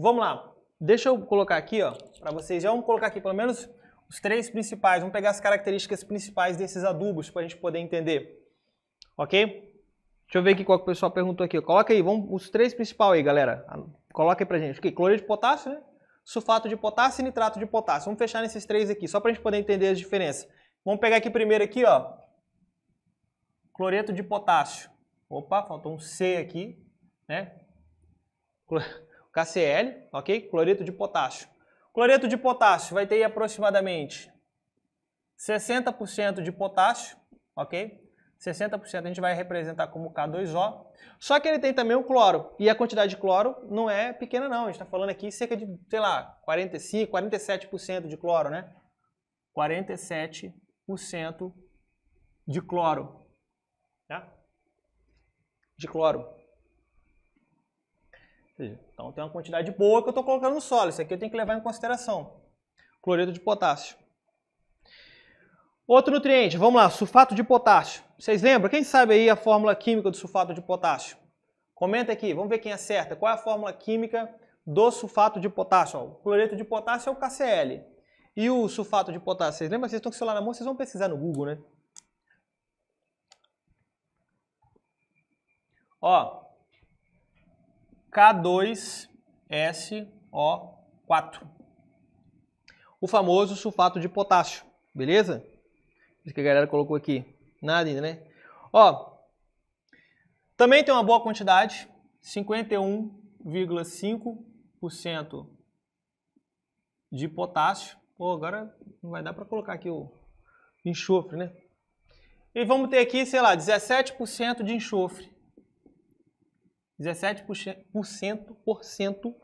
Vamos lá. Deixa eu colocar aqui, ó, para vocês. Já vamos colocar aqui pelo menos os três principais. Vamos pegar as características principais desses adubos para a gente poder entender. Ok? Deixa eu ver aqui qual que o pessoal perguntou aqui. Coloca aí, vamos os três principais aí, galera. Coloca aí pra gente. O Cloreto de potássio, né? Sulfato de potássio e nitrato de potássio. Vamos fechar nesses três aqui, só pra gente poder entender as diferenças. Vamos pegar aqui primeiro aqui, ó. Cloreto de potássio. Opa, faltou um C aqui, né? Clor... KCl, ok? Cloreto de potássio. Cloreto de potássio vai ter aproximadamente 60% de potássio, ok? 60% a gente vai representar como K2O. Só que ele tem também o cloro. E a quantidade de cloro não é pequena, não. A gente está falando aqui cerca de, sei lá, 45%, 47% de cloro, né? 47% de cloro. Tá? De cloro. Então tem uma quantidade boa que eu estou colocando no solo. Isso aqui eu tenho que levar em consideração. Cloreto de potássio. Outro nutriente, vamos lá, sulfato de potássio. Vocês lembram? Quem sabe aí a fórmula química do sulfato de potássio? Comenta aqui, vamos ver quem acerta. Qual é a fórmula química do sulfato de potássio? o cloreto de potássio é o KCl. E o sulfato de potássio, vocês lembram? Vocês estão com o celular na mão, vocês vão pesquisar no Google, né? Ó, K2SO4. O famoso sulfato de potássio, beleza? Isso que a galera colocou aqui. Nada ainda, né? Ó, também tem uma boa quantidade, 51,5% de potássio. Pô, agora não vai dar para colocar aqui o enxofre, né? E vamos ter aqui, sei lá, 17% de enxofre. 17% por cento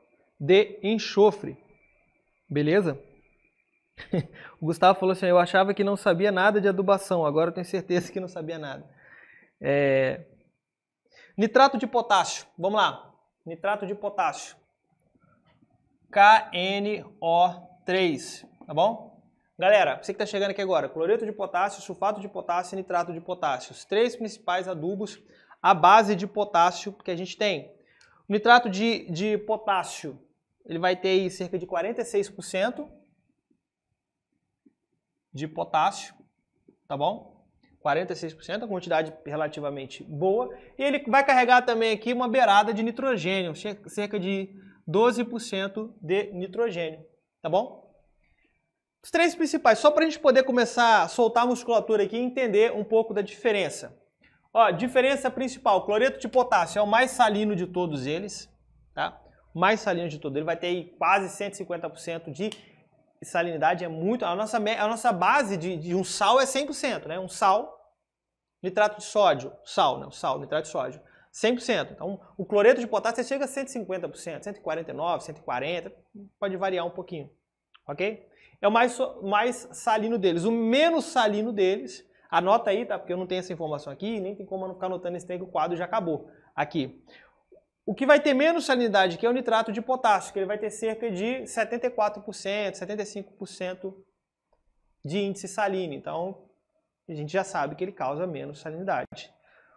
de enxofre. Beleza? o Gustavo falou assim: Eu achava que não sabia nada de adubação, agora eu tenho certeza que não sabia nada. É... Nitrato de potássio. Vamos lá. Nitrato de potássio. KNO3. Tá bom? Galera, você que está chegando aqui agora, cloreto de potássio, sulfato de potássio e nitrato de potássio. Os três principais adubos a base de potássio que a gente tem. O nitrato de, de potássio ele vai ter cerca de 46% de potássio, tá bom? 46%, uma quantidade relativamente boa. E ele vai carregar também aqui uma beirada de nitrogênio, cerca de 12% de nitrogênio, tá bom? Os três principais, só para a gente poder começar a soltar a musculatura aqui e entender um pouco da diferença. Ó, diferença principal, cloreto de potássio é o mais salino de todos eles, tá? mais salino de todos. Ele vai ter aí quase 150% de salinidade, é muito... A nossa, a nossa base de, de um sal é 100%, né? Um sal, nitrato de sódio, sal, né? Um sal, nitrato de sódio. 100%. Então, o cloreto de potássio é chega a 150%, 149, 140, pode variar um pouquinho, ok? É o mais, mais salino deles. O menos salino deles Anota aí, tá? Porque eu não tenho essa informação aqui, nem tem como eu não ficar anotando esse tempo, o quadro já acabou. Aqui. O que vai ter menos salinidade aqui é o nitrato de potássio, que ele vai ter cerca de 74%, 75% de índice saline. Então, a gente já sabe que ele causa menos salinidade.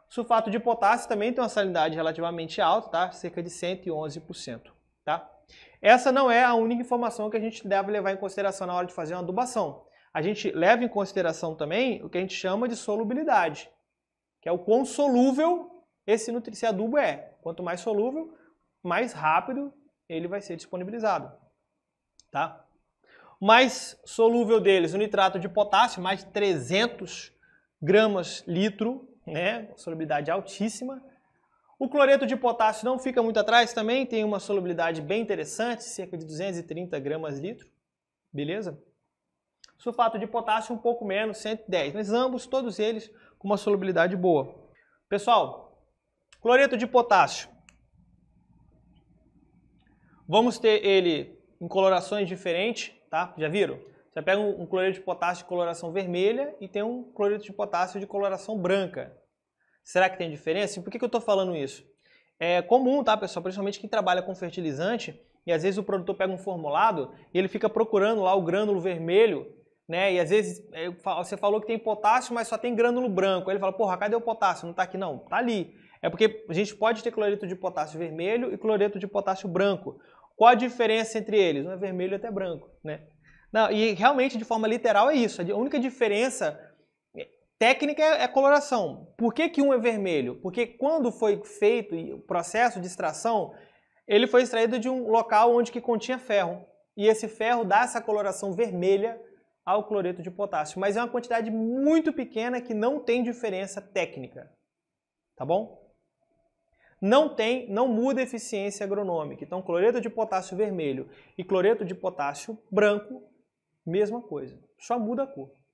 O sulfato de potássio também tem uma salinidade relativamente alta, tá? Cerca de 111%, tá? Essa não é a única informação que a gente deve levar em consideração na hora de fazer uma adubação a gente leva em consideração também o que a gente chama de solubilidade, que é o quão solúvel esse, esse adubo é. Quanto mais solúvel, mais rápido ele vai ser disponibilizado. Tá? Mais solúvel deles, o nitrato de potássio, mais de 300 gramas litro, né? solubilidade altíssima. O cloreto de potássio não fica muito atrás também, tem uma solubilidade bem interessante, cerca de 230 gramas litro, beleza? Sulfato de potássio um pouco menos, 110. Mas ambos, todos eles, com uma solubilidade boa. Pessoal, cloreto de potássio. Vamos ter ele em colorações diferentes, tá? Já viram? Você pega um cloreto de potássio de coloração vermelha e tem um cloreto de potássio de coloração branca. Será que tem diferença? Por que, que eu estou falando isso? É comum, tá, pessoal? Principalmente quem trabalha com fertilizante e às vezes o produtor pega um formulado e ele fica procurando lá o grânulo vermelho né? E às vezes é, você falou que tem potássio, mas só tem grânulo branco. Aí ele fala, porra, cadê o potássio? Não está aqui não, tá ali. É porque a gente pode ter cloreto de potássio vermelho e cloreto de potássio branco. Qual a diferença entre eles? Um é vermelho e outro é branco, né? Não, e realmente, de forma literal, é isso. A única diferença é, técnica é a é coloração. Por que, que um é vermelho? Porque quando foi feito o processo de extração, ele foi extraído de um local onde que continha ferro. E esse ferro dá essa coloração vermelha ao cloreto de potássio, mas é uma quantidade muito pequena que não tem diferença técnica. Tá bom? Não tem, não muda a eficiência agronômica. Então, cloreto de potássio vermelho e cloreto de potássio branco, mesma coisa, só muda a cor.